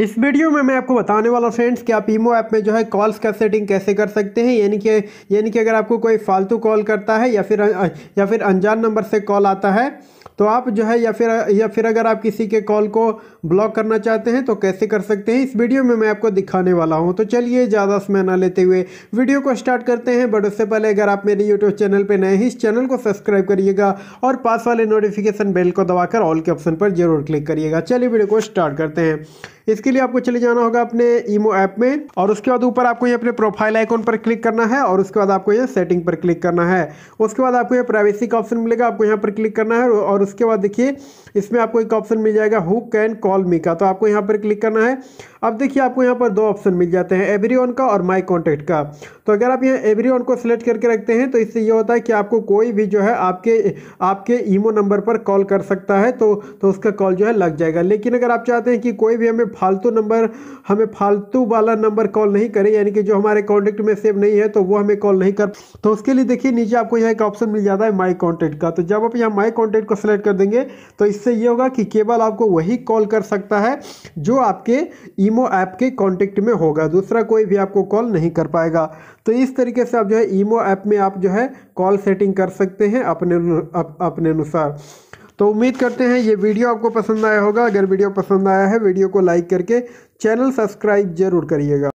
इस वीडियो में मैं आपको बताने वाला फ्रेंड्स कि आप ईमो ऐप में जो है कॉल्स का सेटिंग कैसे कर सकते हैं यानी कि यानी कि अगर आपको कोई फालतू कॉल करता है या फिर या फिर अनजान नंबर से कॉल आता है तो आप जो है या फिर या फिर अगर आप किसी के कॉल को ब्लॉक करना चाहते हैं तो कैसे कर सकते हैं इस वीडियो में मैं आपको दिखाने वाला हूं तो चलिए ज़्यादा समय ना लेते हुए वीडियो को स्टार्ट करते हैं बट उससे पहले अगर आप मेरे यूट्यूब चैनल पर नए हैं इस चैनल को सब्सक्राइब करिएगा और पास वाले नोटिफिकेशन बेल को दबाकर ऑल के ऑप्शन पर जरूर क्लिक करिएगा चलिए वीडियो को स्टार्ट करते हैं इसके लिए आपको चले जाना होगा अपने ईमो ऐप में और उसके बाद ऊपर आपको ये अपने प्रोफाइल आइकॉन पर क्लिक करना है और उसके बाद आपको ये सेटिंग पर क्लिक करना है उसके बाद आपको ये प्राइवेसी का ऑप्शन मिलेगा आपको यहाँ पर क्लिक करना है और उसके बाद देखिए इसमें आपको एक ऑप्शन मिल जाएगा हु कैन कॉल मी का तो आपको यहाँ पर क्लिक करना है अब देखिए आपको यहाँ पर दो ऑप्शन मिल जाते हैं एवरी का और माई कॉन्टैक्ट का तो अगर आप यहाँ एवरी को सिलेक्ट करके रखते हैं तो इससे ये होता है कि आपको कोई भी जो है आपके आपके ईमो नंबर पर कॉल कर सकता है तो, तो उसका कॉल जो है लग जाएगा लेकिन अगर आप चाहते हैं कि कोई भी हमें फालतू नंबर हमें फालतू वाला नंबर कॉल नहीं करें यानी कि जो हमारे कॉन्टैक्ट में सेव नहीं है तो वो हमें कॉल नहीं कर तो उसके लिए देखिए नीचे आपको यहाँ एक ऑप्शन मिल जाता है माई कॉन्टैक्ट का तो जब आप यहाँ माई कॉन्टैक्ट को सिलेक्ट कर देंगे तो इससे ये होगा कि केवल आपको वही कॉल कर सकता है जो आपके ईमो ऐप के कॉन्टैक्ट में होगा दूसरा कोई भी आपको कॉल नहीं कर पाएगा तो इस तरीके से आप जो है ईमो ऐप में आप जो है कॉल सेटिंग कर सकते हैं अपने अप, अपने अनुसार तो उम्मीद करते हैं ये वीडियो आपको पसंद आया होगा अगर वीडियो पसंद आया है वीडियो को लाइक करके चैनल सब्सक्राइब जरूर करिएगा